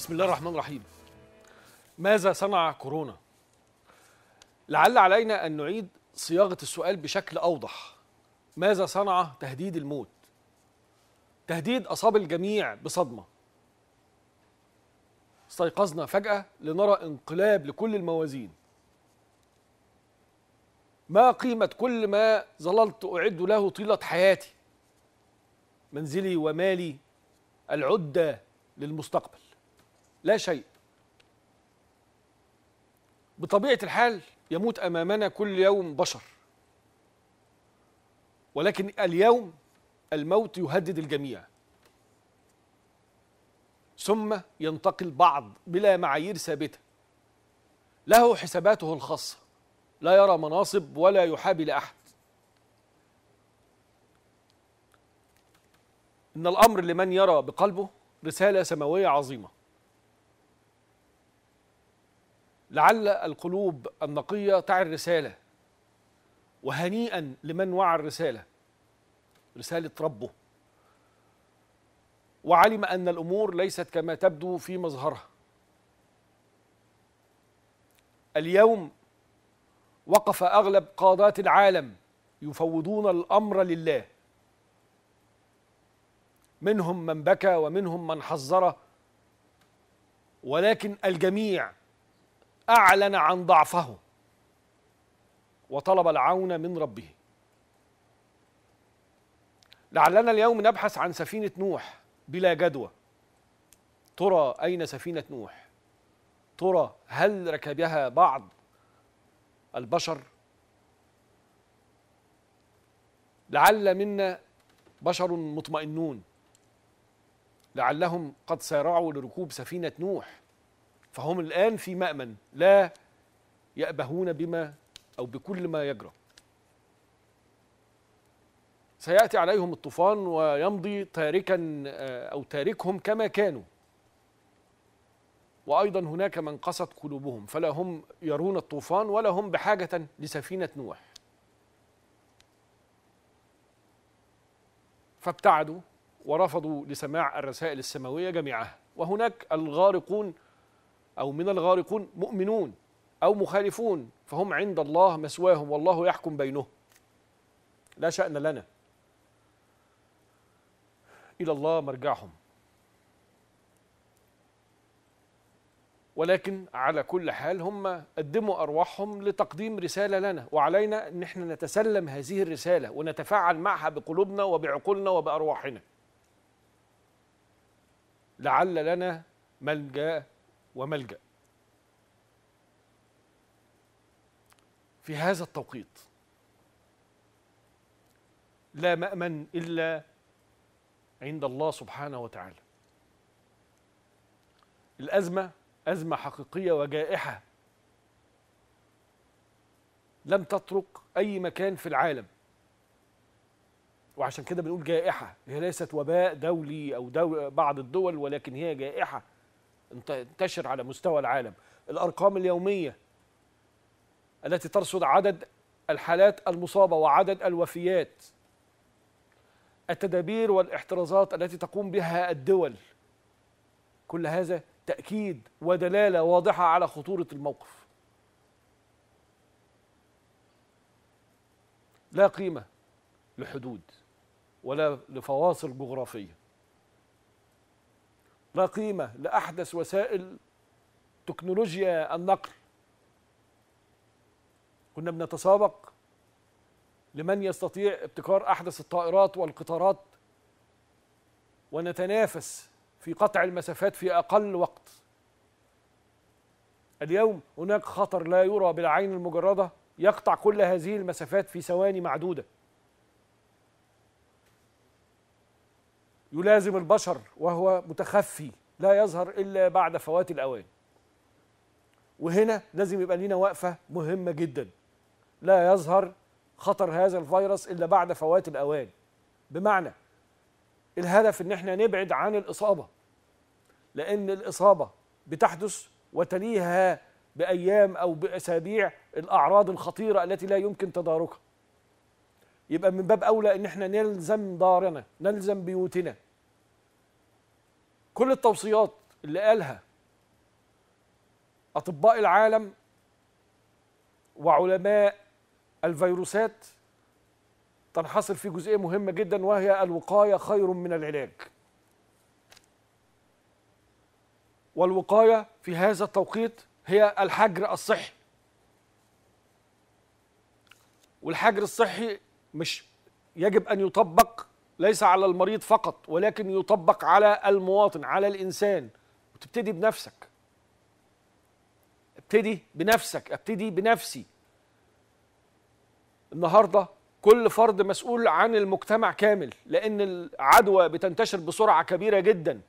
بسم الله الرحمن الرحيم ماذا صنع كورونا لعل علينا ان نعيد صياغه السؤال بشكل اوضح ماذا صنع تهديد الموت تهديد اصاب الجميع بصدمه استيقظنا فجاه لنرى انقلاب لكل الموازين ما قيمه كل ما ظللت اعد له طيله حياتي منزلي ومالي العده للمستقبل لا شيء بطبيعة الحال يموت أمامنا كل يوم بشر ولكن اليوم الموت يهدد الجميع ثم ينتقل بعض بلا معايير ثابتة له حساباته الخاصة لا يرى مناصب ولا يحابي لأحد إن الأمر لمن يرى بقلبه رسالة سماوية عظيمة لعل القلوب النقية تعي الرسالة وهنيئا لمن وعى الرسالة رسالة ربه وعلم أن الأمور ليست كما تبدو في مظهرها اليوم وقف أغلب قادات العالم يفوضون الأمر لله منهم من بكى ومنهم من حذر ولكن الجميع أعلن عن ضعفه وطلب العون من ربه لعلنا اليوم نبحث عن سفينة نوح بلا جدوى ترى أين سفينة نوح ترى هل ركبها بعض البشر لعل منا بشر مطمئنون لعلهم قد سارعوا لركوب سفينة نوح فهم الآن في مأمن لا يأبهون بما أو بكل ما يجرى سيأتي عليهم الطوفان ويمضي تاركا آه، أو تاركهم كما كانوا وأيضا هناك من قست قلوبهم فلا هم يرون الطوفان ولا هم بحاجة لسفينة نوح فابتعدوا ورفضوا لسماع الرسائل السماوية جميعها وهناك الغارقون أو من الغارقون مؤمنون أو مخالفون فهم عند الله مسواهم والله يحكم بينهم لا شأن لنا إلى الله مرجعهم ولكن على كل حال هم قدموا أرواحهم لتقديم رسالة لنا وعلينا أن احنا نتسلم هذه الرسالة ونتفاعل معها بقلوبنا وبعقولنا وبأرواحنا لعل لنا ملجأ وملجأ في هذا التوقيت لا مأمن إلا عند الله سبحانه وتعالى الأزمة أزمة حقيقية وجائحة لم تترك أي مكان في العالم وعشان كده بنقول جائحة هي ليست وباء دولي أو دول بعض الدول ولكن هي جائحة انتشر على مستوى العالم الأرقام اليومية التي ترصد عدد الحالات المصابة وعدد الوفيات التدابير والاحترازات التي تقوم بها الدول كل هذا تأكيد ودلالة واضحة على خطورة الموقف لا قيمة لحدود ولا لفواصل جغرافيه لا قيمة لأحدث وسائل تكنولوجيا النقل كنا بنتسابق لمن يستطيع ابتكار أحدث الطائرات والقطارات ونتنافس في قطع المسافات في أقل وقت اليوم هناك خطر لا يرى بالعين المجردة يقطع كل هذه المسافات في ثواني معدودة يلازم البشر وهو متخفي لا يظهر إلا بعد فوات الأوان وهنا لازم يبقى لينا وقفة مهمة جدا لا يظهر خطر هذا الفيروس إلا بعد فوات الأوان بمعنى الهدف إن احنا نبعد عن الإصابة لأن الإصابة بتحدث وتليها بأيام أو بأسابيع الأعراض الخطيرة التي لا يمكن تداركها يبقى من باب اولى ان احنا نلزم دارنا نلزم بيوتنا كل التوصيات اللي قالها اطباء العالم وعلماء الفيروسات تنحصر في جزئيه مهمه جدا وهي الوقايه خير من العلاج والوقايه في هذا التوقيت هي الحجر الصحي والحجر الصحي مش يجب أن يطبق ليس على المريض فقط ولكن يطبق على المواطن على الإنسان وتبتدي بنفسك ابتدي بنفسك ابتدي بنفسي النهارده كل فرد مسؤول عن المجتمع كامل لان العدوى بتنتشر بسرعه كبيره جدا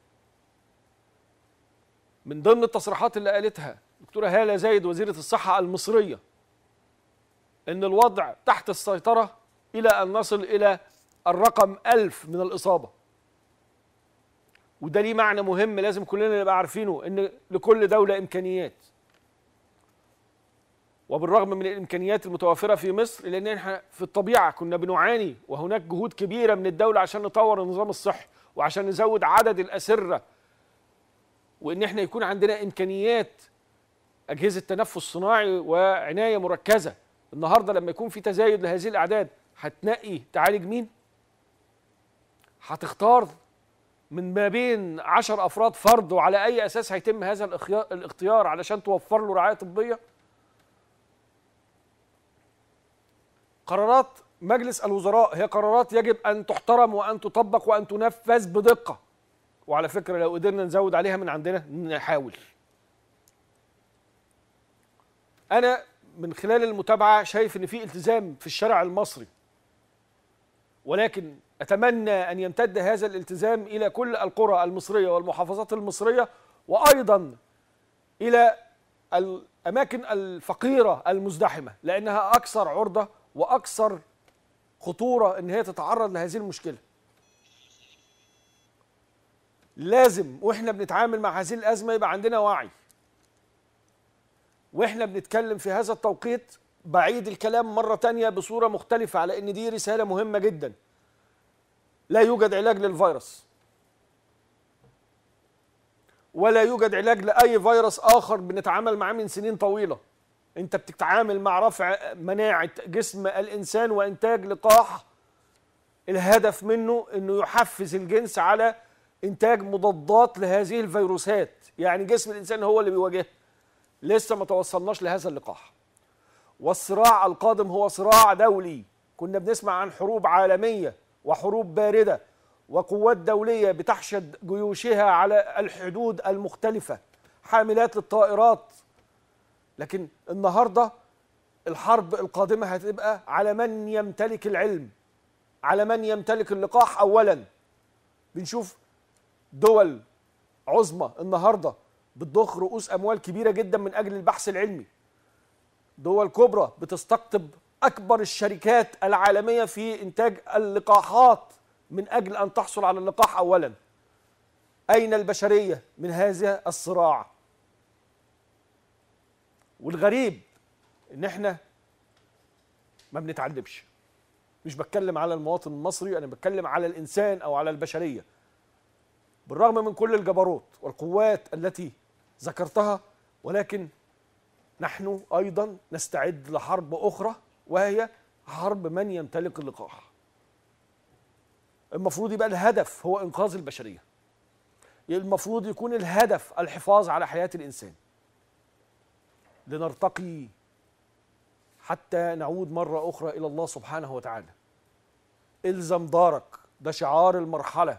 من ضمن التصريحات اللي قالتها دكتوره هاله زايد وزيره الصحه المصريه ان الوضع تحت السيطره إلى أن نصل إلى الرقم ألف من الإصابة وده ليه معنى مهم لازم كلنا نبقى عارفينه إن لكل دولة إمكانيات وبالرغم من الإمكانيات المتوفرة في مصر لأن احنا في الطبيعة كنا بنعاني وهناك جهود كبيرة من الدولة عشان نطور النظام الصحي وعشان نزود عدد الأسرة وإن احنا يكون عندنا إمكانيات أجهزة تنفس صناعي وعناية مركزة النهارده لما يكون في تزايد لهذه الاعداد هتنقي تعالج مين هتختار من ما بين عشر أفراد فرد وعلى أي أساس هيتم هذا الاختيار علشان توفر له رعاية طبية قرارات مجلس الوزراء هي قرارات يجب أن تحترم وأن تطبق وأن تنفذ بدقة وعلى فكرة لو قدرنا نزود عليها من عندنا نحاول أنا من خلال المتابعة شايف إن في التزام في الشارع المصري ولكن أتمنى أن يمتد هذا الالتزام إلى كل القرى المصرية والمحافظات المصرية وأيضا إلى الأماكن الفقيرة المزدحمة لأنها أكثر عرضة وأكثر خطورة أن هي تتعرض لهذه المشكلة لازم وإحنا بنتعامل مع هذه الأزمة يبقى عندنا وعي وإحنا بنتكلم في هذا التوقيت بعيد الكلام مرة تانية بصورة مختلفة على أن دي رسالة مهمة جدا لا يوجد علاج للفيروس ولا يوجد علاج لأي فيروس آخر بنتعامل معاه من سنين طويلة أنت بتتعامل مع رفع مناعة جسم الإنسان وإنتاج لقاح الهدف منه أنه يحفز الجنس على إنتاج مضادات لهذه الفيروسات يعني جسم الإنسان هو اللي بيواجهها لسه ما توصلناش لهذا اللقاح والصراع القادم هو صراع دولي كنا بنسمع عن حروب عالمية وحروب باردة وقوات دولية بتحشد جيوشها على الحدود المختلفة حاملات للطائرات لكن النهاردة الحرب القادمة هتبقى على من يمتلك العلم على من يمتلك اللقاح أولا بنشوف دول عظمى النهاردة بتضخ رؤوس أموال كبيرة جدا من أجل البحث العلمي دول كبرى بتستقطب اكبر الشركات العالميه في انتاج اللقاحات من اجل ان تحصل على اللقاح اولا اين البشريه من هذا الصراع والغريب ان احنا ما بنتعلمش مش بتكلم على المواطن المصري انا بتكلم على الانسان او على البشريه بالرغم من كل الجبروت والقوات التي ذكرتها ولكن نحن أيضا نستعد لحرب أخرى وهي حرب من يمتلك اللقاح المفروض يبقى الهدف هو إنقاذ البشرية المفروض يكون الهدف الحفاظ على حياة الإنسان لنرتقي حتى نعود مرة أخرى إلى الله سبحانه وتعالى إلزم دارك ده شعار المرحلة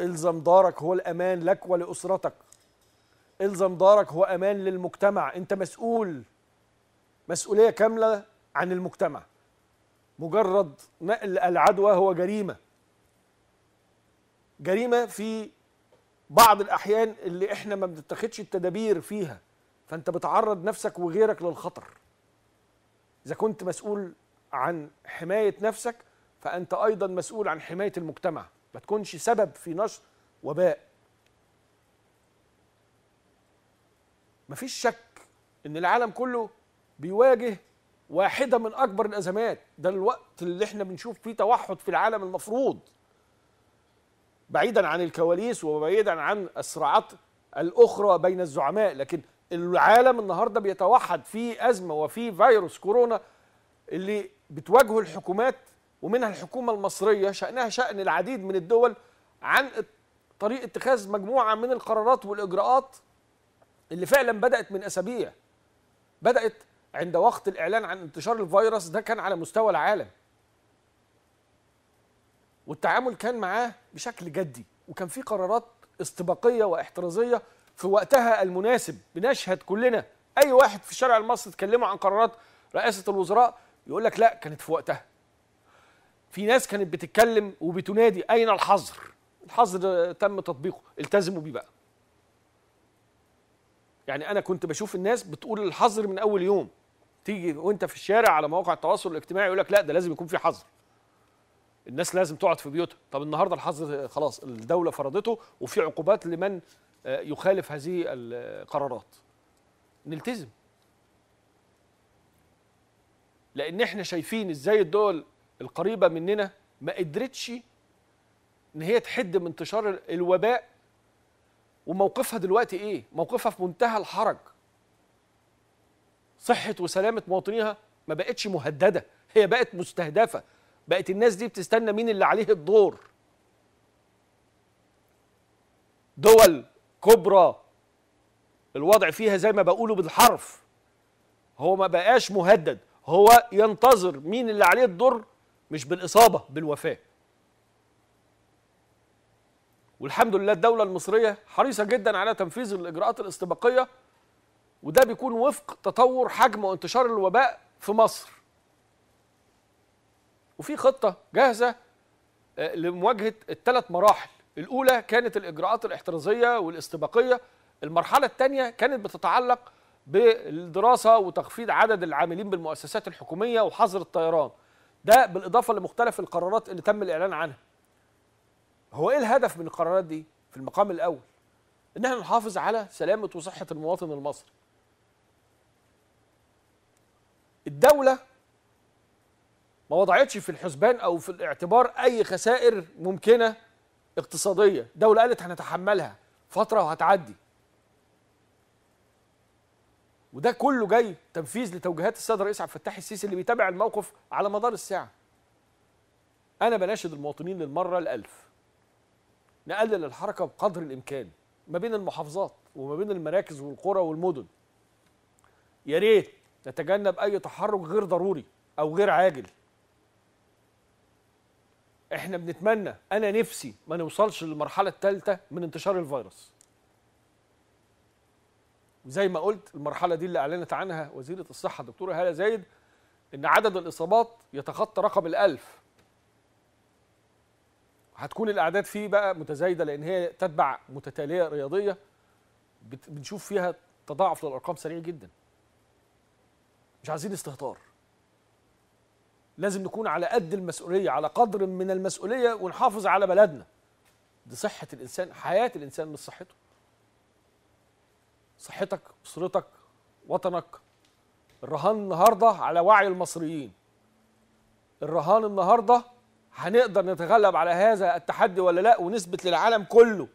إلزم دارك هو الأمان لك ولأسرتك الزم دارك هو امان للمجتمع انت مسؤول مسؤوليه كامله عن المجتمع مجرد نقل العدوى هو جريمه جريمه في بعض الاحيان اللي احنا ما بنتخذش التدابير فيها فانت بتعرض نفسك وغيرك للخطر اذا كنت مسؤول عن حمايه نفسك فانت ايضا مسؤول عن حمايه المجتمع ما تكونش سبب في نشر وباء مفيش شك ان العالم كله بيواجه واحده من اكبر الازمات ده الوقت اللي احنا بنشوف فيه توحد في العالم المفروض بعيدا عن الكواليس وبعيدا عن الصراعات الاخرى بين الزعماء لكن العالم النهارده بيتوحد في ازمه وفي فيروس كورونا اللي بتواجهه الحكومات ومنها الحكومه المصريه شانها شان العديد من الدول عن طريق اتخاذ مجموعه من القرارات والاجراءات اللي فعلا بدات من اسابيع بدات عند وقت الاعلان عن انتشار الفيروس ده كان على مستوى العالم والتعامل كان معاه بشكل جدي وكان في قرارات استباقيه واحترازيه في وقتها المناسب بنشهد كلنا اي واحد في الشارع المصري تكلموا عن قرارات رئاسه الوزراء يقول لك لا كانت في وقتها في ناس كانت بتتكلم وبتنادي اين الحظر الحظر تم تطبيقه التزموا بيه بقى يعني انا كنت بشوف الناس بتقول الحظر من اول يوم تيجي وانت في الشارع على مواقع التواصل الاجتماعي يقول لك لا ده لازم يكون في حظر الناس لازم تقعد في بيوتها طب النهارده الحظر خلاص الدوله فرضته وفي عقوبات لمن آه، يخالف هذه القرارات نلتزم لان احنا شايفين ازاي الدول القريبه مننا ما قدرتش ان هي تحد من انتشار الوباء وموقفها دلوقتي ايه موقفها في منتهى الحرج صحه وسلامه مواطنيها ما بقتش مهدده هي بقت مستهدفه بقت الناس دي بتستنى مين اللي عليه الدور دول كبرى الوضع فيها زي ما بقوله بالحرف هو ما بقاش مهدد هو ينتظر مين اللي عليه الدور مش بالاصابه بالوفاه والحمد لله الدوله المصريه حريصه جدا على تنفيذ الاجراءات الاستباقيه وده بيكون وفق تطور حجم وانتشار الوباء في مصر وفي خطه جاهزه آه، لمواجهه الثلاث مراحل الاولى كانت الاجراءات الاحترازيه والاستباقيه المرحله الثانيه كانت بتتعلق بالدراسه وتخفيض عدد العاملين بالمؤسسات الحكوميه وحظر الطيران ده بالاضافه لمختلف القرارات اللي تم الاعلان عنها هو ايه الهدف من القرارات دي في المقام الاول ان احنا نحافظ على سلامه وصحه المواطن المصري الدوله ما وضعتش في الحسبان او في الاعتبار اي خسائر ممكنه اقتصاديه دوله قالت هنتحملها فتره وهتعدي وده كله جاي تنفيذ لتوجيهات السيد الرئيس عبد الفتاح السيسي اللي بيتابع الموقف على مدار الساعه انا بناشد المواطنين للمره الالف نقلل الحركه بقدر الامكان ما بين المحافظات وما بين المراكز والقرى والمدن يا ريت نتجنب اي تحرك غير ضروري او غير عاجل احنا بنتمنى انا نفسي ما نوصلش للمرحله الثالثه من انتشار الفيروس وزي ما قلت المرحله دي اللي اعلنت عنها وزيره الصحه الدكتوره هاله زايد ان عدد الاصابات يتخطى رقم الالف هتكون الاعداد فيه بقى متزايده لان هي تتبع متتاليه رياضيه بنشوف فيها تضاعف للارقام سريع جدا مش عايزين استهتار لازم نكون على قد المسؤوليه على قدر من المسؤوليه ونحافظ على بلدنا دي صحه الانسان حياه الانسان مش صحته صحتك اسرتك وطنك الرهان النهارده على وعي المصريين الرهان النهارده هنقدر نتغلب على هذا التحدي ولا لا ونثبت للعالم كله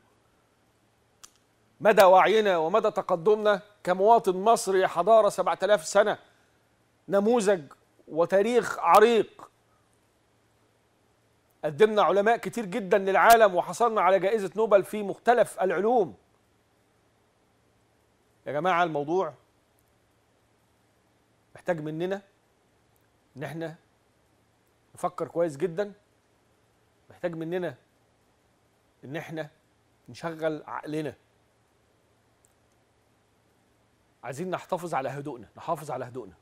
مدى وعينا ومدى تقدمنا كمواطن مصري حضارة 7000 سنة نموذج وتاريخ عريق قدمنا علماء كتير جدا للعالم وحصلنا على جائزة نوبل في مختلف العلوم يا جماعة الموضوع محتاج مننا ان احنا نفكر كويس جدا محتاج مننا ان احنا نشغل عقلنا عايزين نحتفظ على هدوءنا نحافظ على هدوءنا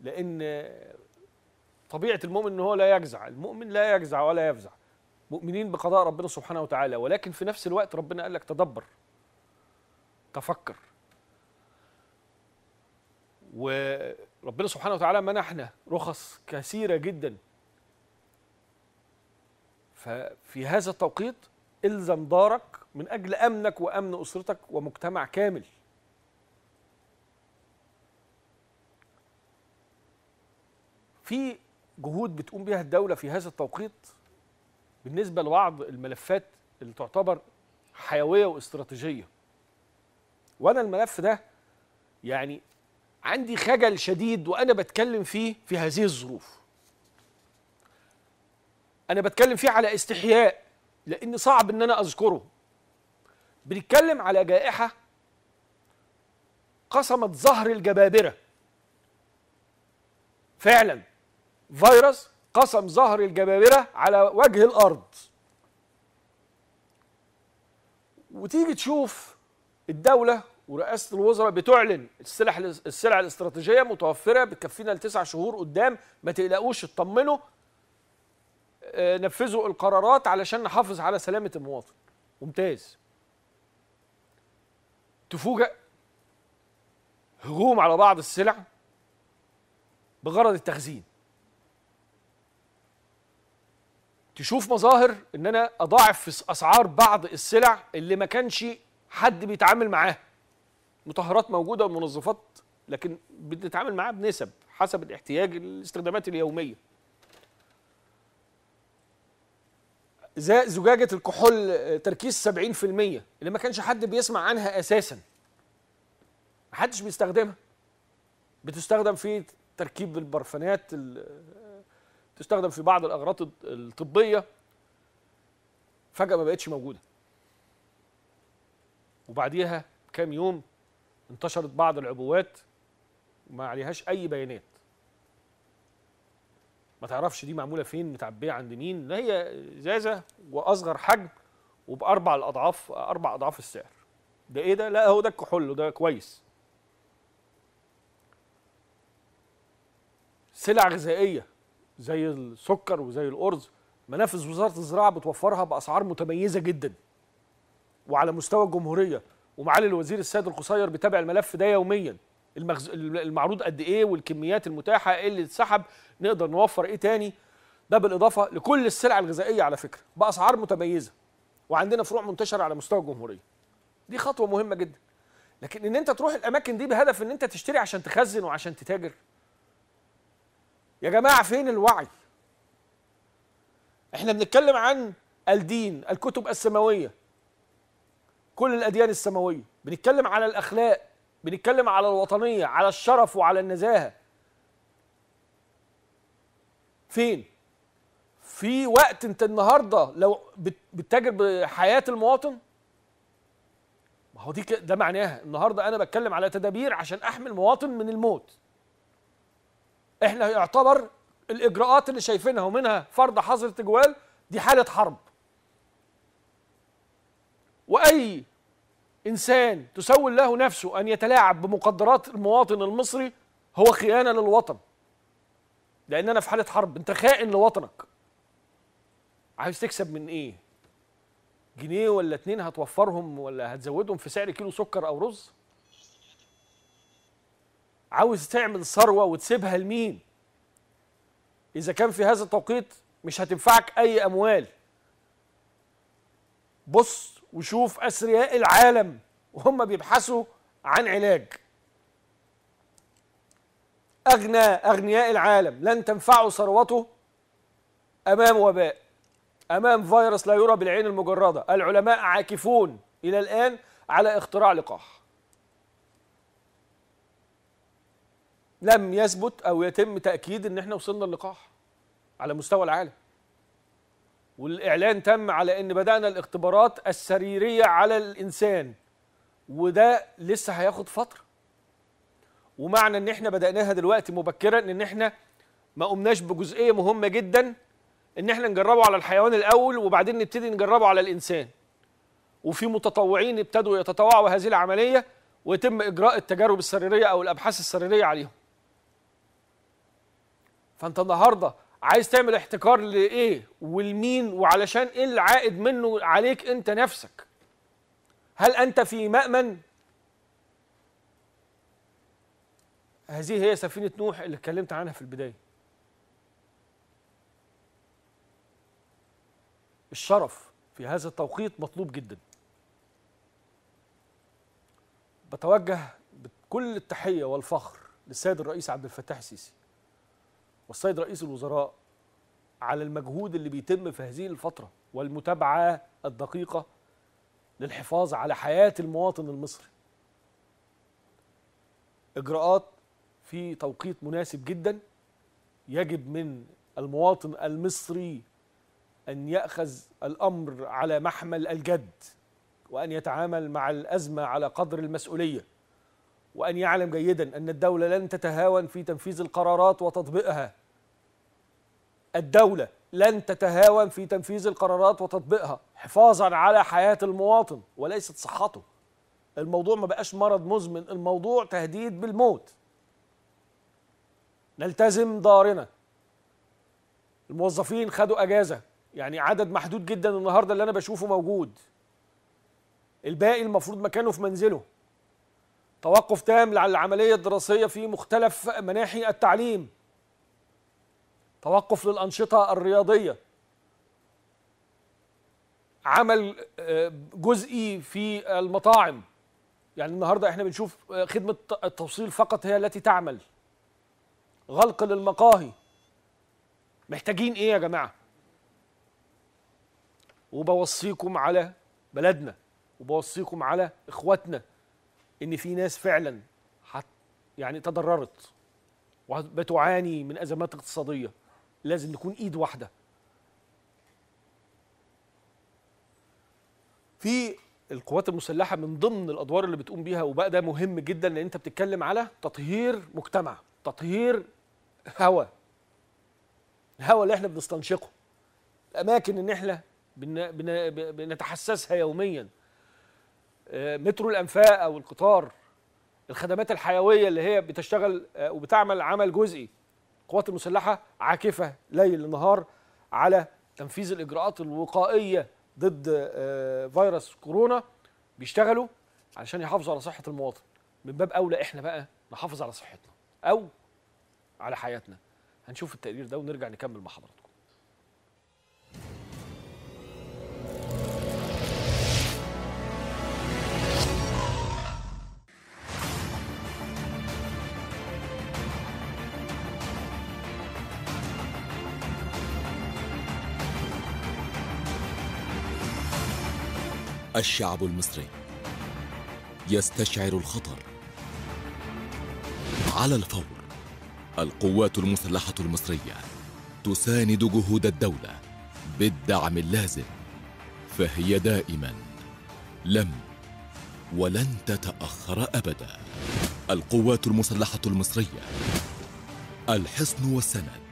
لان طبيعه المؤمن ان هو لا يجزع المؤمن لا يجزع ولا يفزع مؤمنين بقضاء ربنا سبحانه وتعالى ولكن في نفس الوقت ربنا قال لك تدبر تفكر وربنا سبحانه وتعالى منحنا رخص كثيره جدا ففي هذا التوقيت الزم دارك من اجل امنك وامن اسرتك ومجتمع كامل في جهود بتقوم بها الدوله في هذا التوقيت بالنسبه لبعض الملفات اللي تعتبر حيويه واستراتيجيه وانا الملف ده يعني عندي خجل شديد وانا بتكلم فيه في هذه الظروف انا بتكلم فيه على استحياء لان صعب ان انا اذكره بنتكلم على جائحه قصمت ظهر الجبابره فعلا فيروس قسم ظهر الجبابره على وجه الارض وتيجي تشوف الدوله ورئاسه الوزراء بتعلن السلع السلع الاستراتيجيه متوفره بتكفينا لتسع شهور قدام ما تقلقوش اطمنوا آه، نفذوا القرارات علشان نحافظ على سلامه المواطن ممتاز تفوجئ هجوم على بعض السلع بغرض التخزين تشوف مظاهر ان انا اضاعف في اسعار بعض السلع اللي ما كانش حد بيتعامل معاها مطهرات موجوده ومنظفات لكن بنتعامل معاها بنسب حسب الاحتياج الاستخدامات اليوميه زي زجاجه الكحول آه، تركيز 70% اللي ما كانش حد بيسمع عنها اساسا ما حدش بيستخدمها بتستخدم في تركيب البرفانات آه، تستخدم في بعض الاغراض الطبيه فجاه ما بقتش موجوده وبعديها كام يوم انتشرت بعض العبوات ما عليهاش اي بيانات ما تعرفش دي معموله فين متعبيه عند مين لا هي ازازه واصغر حجم وباربع الاضعاف اربع اضعاف السعر ده ايه ده لا هو ده الكحول وده كويس سلع غذائيه زي السكر وزي الارز منافذ وزاره الزراعه بتوفرها باسعار متميزه جدا وعلى مستوى الجمهوريه ومعالي الوزير السيد القصير بيتابع الملف ده يوميا المخز... المعروض قد ايه والكميات المتاحه ايه اللي اتسحب نقدر نوفر ايه تاني ده بالاضافه لكل السلع الغذائيه على فكره باسعار متميزه وعندنا فروع منتشره على مستوى الجمهوريه دي خطوه مهمه جدا لكن ان انت تروح الاماكن دي بهدف ان انت تشتري عشان تخزن وعشان تتاجر يا جماعه فين الوعي احنا بنتكلم عن الدين الكتب السماويه كل الاديان السماويه بنتكلم على الاخلاق بنتكلم على الوطنيه على الشرف وعلى النزاهه فين في وقت انت النهارده لو بتتاجر بحياه المواطن ما هو دي ده معناها النهارده انا بتكلم على تدابير عشان احمي المواطن من الموت احنا يعتبر الاجراءات اللي شايفينها ومنها فرض حظر تجوال دي حاله حرب واي إنسان تسول له نفسه أن يتلاعب بمقدرات المواطن المصري هو خيانة للوطن لأن أنا في حالة حرب أنت خائن لوطنك عايز تكسب من إيه جنيه ولا اتنين هتوفرهم ولا هتزودهم في سعر كيلو سكر أو رز عاوز تعمل ثروة وتسيبها لمين إذا كان في هذا التوقيت مش هتنفعك أي أموال بص وشوف اثرياء العالم وهم بيبحثوا عن علاج اغنى اغنياء العالم لن تنفعه ثروته امام وباء امام فيروس لا يرى بالعين المجرده العلماء عاكفون الى الان على اختراع لقاح لم يثبت او يتم تاكيد ان احنا وصلنا للقاح على مستوى العالم والاعلان تم على ان بدانا الاختبارات السريريه على الانسان وده لسه هياخد فتره ومعنى ان احنا بداناها دلوقتي مبكرا ان احنا ما قمناش بجزئيه مهمه جدا ان احنا نجربه على الحيوان الاول وبعدين نبتدي نجربه على الانسان وفي متطوعين ابتدوا يتطوعوا هذه العمليه ويتم اجراء التجارب السريريه او الابحاث السريريه عليهم فانت النهارده عايز تعمل احتكار لايه والمين وعلشان ايه العائد منه عليك انت نفسك هل انت في مامن هذه هي سفينه نوح اللي اتكلمت عنها في البدايه الشرف في هذا التوقيت مطلوب جدا بتوجه بكل التحيه والفخر للسيد الرئيس عبد الفتاح السيسي والسيد رئيس الوزراء على المجهود اللي بيتم في هذه الفترة والمتابعة الدقيقة للحفاظ على حياة المواطن المصري إجراءات في توقيت مناسب جدا يجب من المواطن المصري أن يأخذ الأمر على محمل الجد وأن يتعامل مع الأزمة على قدر المسؤولية وأن يعلم جيدا أن الدولة لن تتهاون في تنفيذ القرارات وتطبيقها الدولة لن تتهاون في تنفيذ القرارات وتطبيقها حفاظا على حياة المواطن وليست صحته الموضوع ما بقاش مرض مزمن الموضوع تهديد بالموت نلتزم دارنا الموظفين خدوا اجازه يعني عدد محدود جدا النهارده اللي انا بشوفه موجود الباقي المفروض مكانه في منزله توقف تام عن العملية الدراسية في مختلف مناحي التعليم توقف للأنشطة الرياضية عمل آه، جزئي في المطاعم يعني النهاردة احنا بنشوف آه، خدمة التوصيل فقط هي التي تعمل غلق للمقاهي محتاجين ايه يا جماعة وبوصيكم على بلدنا وبوصيكم على اخواتنا ان في ناس فعلا حت يعني تضررت وبتعاني من ازمات اقتصاديه لازم نكون ايد واحده في القوات المسلحه من ضمن الادوار اللي بتقوم بيها وبقى ده مهم جدا لان انت بتتكلم على تطهير مجتمع تطهير هواء الهواء اللي احنا بنستنشقه الاماكن اللي احنا بنتحسسها يوميا مترو الانفاق او القطار الخدمات الحيويه اللي هي بتشتغل آه، وبتعمل عمل جزئي القوات المسلحه عاكفه ليل نهار على تنفيذ الاجراءات الوقائيه ضد آه، فيروس كورونا بيشتغلوا علشان يحافظوا على صحه المواطن من باب اولى احنا بقى نحافظ على صحتنا او على حياتنا هنشوف التقرير ده ونرجع نكمل مع حضراتكم الشعب المصري يستشعر الخطر على الفور القوات المسلحة المصرية تساند جهود الدولة بالدعم اللازم فهي دائما لم ولن تتأخر أبدا القوات المسلحة المصرية الحصن والسند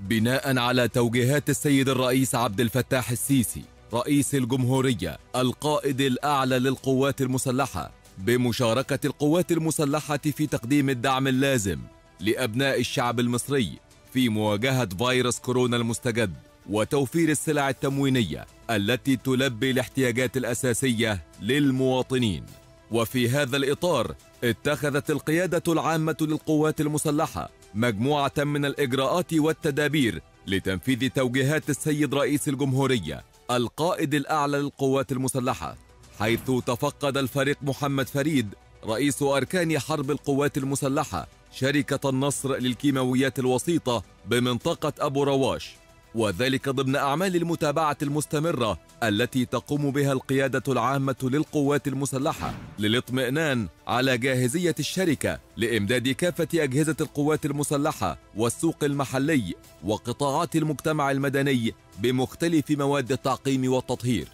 بناء على توجيهات السيد الرئيس عبد الفتاح السيسي رئيس الجمهورية القائد الأعلى للقوات المسلحة بمشاركة القوات المسلحة في تقديم الدعم اللازم لأبناء الشعب المصري في مواجهة فيروس كورونا المستجد وتوفير السلع التموينية التي تلبي الاحتياجات الأساسية للمواطنين وفي هذا الإطار اتخذت القيادة العامة للقوات المسلحة مجموعة من الإجراءات والتدابير لتنفيذ توجيهات السيد رئيس الجمهورية القائد الأعلى للقوات المسلحة حيث تفقد الفريق محمد فريد رئيس أركان حرب القوات المسلحة شركة النصر للكيماويات الوسيطة بمنطقة أبو رواش وذلك ضمن أعمال المتابعة المستمرة التي تقوم بها القيادة العامة للقوات المسلحة للاطمئنان على جاهزية الشركة لإمداد كافة أجهزة القوات المسلحة والسوق المحلي وقطاعات المجتمع المدني بمختلف مواد التعقيم والتطهير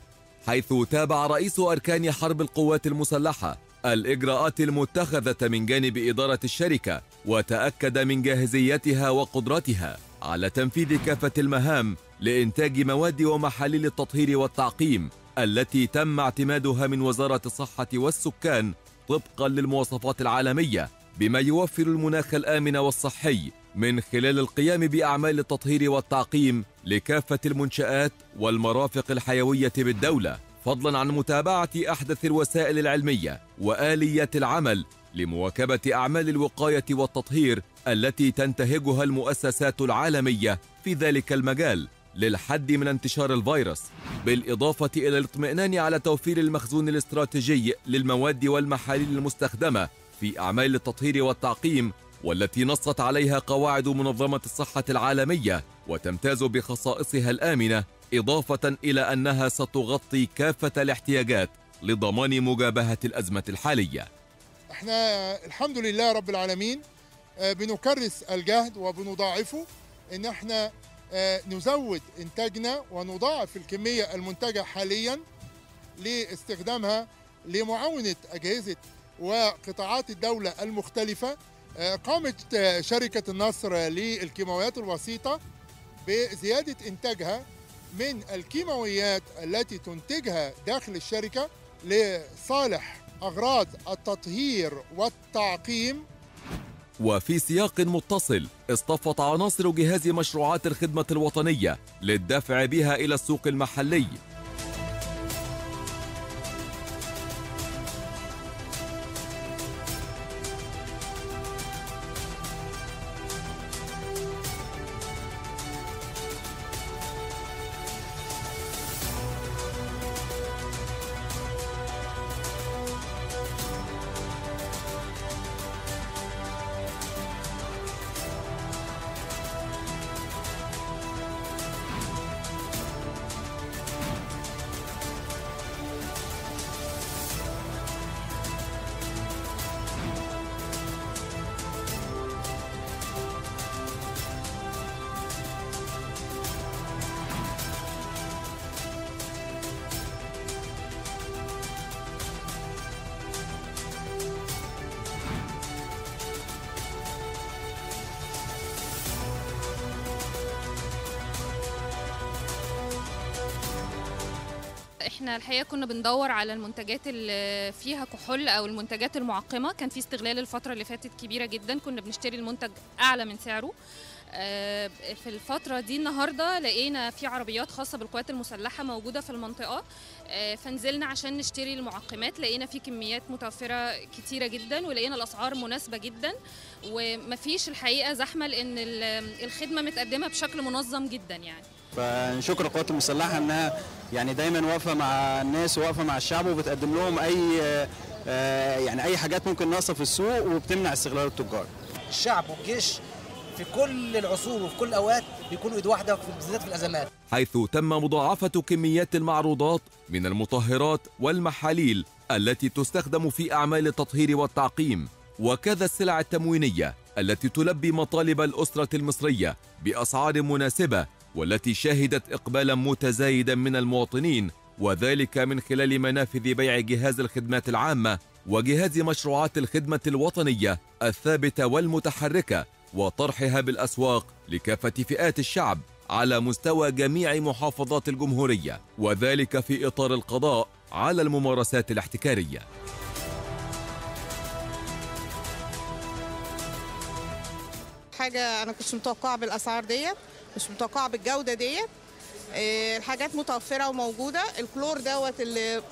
حيث تابع رئيس أركان حرب القوات المسلحة الإجراءات المتخذة من جانب إدارة الشركة وتأكد من جاهزيتها وقدرتها على تنفيذ كافة المهام لإنتاج مواد ومحاليل التطهير والتعقيم التي تم اعتمادها من وزارة الصحة والسكان طبقا للمواصفات العالمية بما يوفر المناخ الآمن والصحي من خلال القيام بأعمال التطهير والتعقيم لكافة المنشآت والمرافق الحيوية بالدولة فضلا عن متابعة أحدث الوسائل العلمية وآليات العمل لمواكبة أعمال الوقاية والتطهير التي تنتهجها المؤسسات العالمية في ذلك المجال للحد من انتشار الفيروس بالإضافة إلى الاطمئنان على توفير المخزون الاستراتيجي للمواد والمحاليل المستخدمة في أعمال التطهير والتعقيم والتي نصت عليها قواعد منظمة الصحة العالمية وتمتاز بخصائصها الآمنة إضافة إلى أنها ستغطي كافة الاحتياجات لضمان مجابهة الأزمة الحالية احنا الحمد لله رب العالمين آه، بنكرس الجهد وبنضاعفه ان احنا آه، نزود انتاجنا ونضاعف الكميه المنتجه حاليا لاستخدامها لمعاونه اجهزه وقطاعات الدوله المختلفه آه، قامت شركه النصر للكيماويات الوسيطه بزياده انتاجها من الكيماويات التي تنتجها داخل الشركه لصالح أغراض التطهير والتعقيم وفي سياق متصل اصطفت عناصر جهاز مشروعات الخدمة الوطنية للدفع بها إلى السوق المحلي احنا الحقيقه كنا بندور على المنتجات اللي فيها كحول او المنتجات المعقمه كان في استغلال الفتره اللي فاتت كبيره جدا كنا بنشتري المنتج اعلى من سعره آه، في الفترة دي النهاردة لقينا في عربيات خاصة بالقوات المسلحة موجودة في المنطقة آه، فنزلنا عشان نشتري المعقمات لقينا في كميات متوفرة كتيرة جدا ولقينا الأسعار مناسبة جدا ومفيش الحقيقة زحمة لأن الخدمة متقدمة بشكل منظم جدا يعني فنشكر القوات المسلحه انها يعني دايما واقفه مع الناس واقفه مع الشعب وبتقدم لهم اي آه، يعني اي حاجات ممكن ناقصه في السوق وبتمنع استغلال التجار. الشعب والجيش في كل العصور وفي كل الاوقات بيكونوا ايد واحده بالذات في الازمات. حيث تم مضاعفه كميات المعروضات من المطهرات والمحاليل التي تستخدم في اعمال التطهير والتعقيم وكذا السلع التموينيه التي تلبي مطالب الاسره المصريه باسعار مناسبه والتي شهدت إقبالا متزايدا من المواطنين وذلك من خلال منافذ بيع جهاز الخدمات العامة وجهاز مشروعات الخدمة الوطنية الثابتة والمتحركة وطرحها بالأسواق لكافة فئات الشعب على مستوى جميع محافظات الجمهورية وذلك في إطار القضاء على الممارسات الاحتكارية حاجة أنا كنتش متوقعة بالأسعار ديت مش متوقعه بالجوده ديت آه، الحاجات متوفره وموجوده الكلور دوت اللي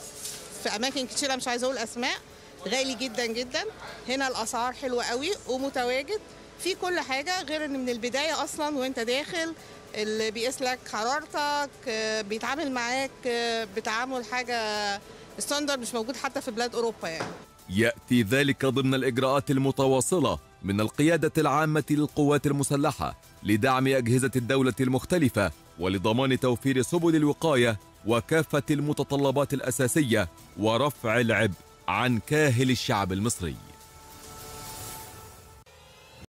في اماكن كتيره مش عايزه اقول اسماء غالي جدا جدا هنا الاسعار حلوه قوي ومتواجد في كل حاجه غير ان من البدايه اصلا وانت داخل اللي بيقيس لك حرارتك آه، بيتعامل معاك آه، بتعامل حاجه ستاندرد مش موجود حتى في بلاد اوروبا يعني ياتي ذلك ضمن الاجراءات المتواصله من القيادة العامة للقوات المسلحة لدعم أجهزة الدولة المختلفة ولضمان توفير سبل الوقاية وكافة المتطلبات الأساسية ورفع العبء عن كاهل الشعب المصري